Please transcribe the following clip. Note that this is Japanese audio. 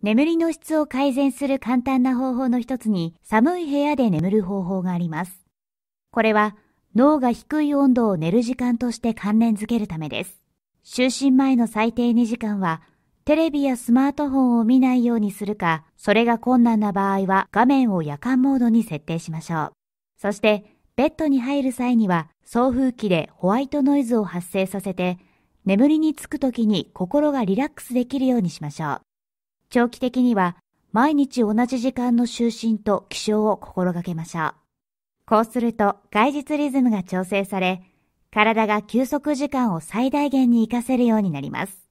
眠りの質を改善する簡単な方法の一つに寒い部屋で眠る方法があります。これは脳が低い温度を寝る時間として関連づけるためです。就寝前の最低2時間はテレビやスマートフォンを見ないようにするか、それが困難な場合は画面を夜間モードに設定しましょう。そしてベッドに入る際には送風機でホワイトノイズを発生させて眠りにつく時に心がリラックスできるようにしましょう。長期的には毎日同じ時間の就寝と起床を心がけましょう。こうすると外日リズムが調整され、体が休息時間を最大限に活かせるようになります。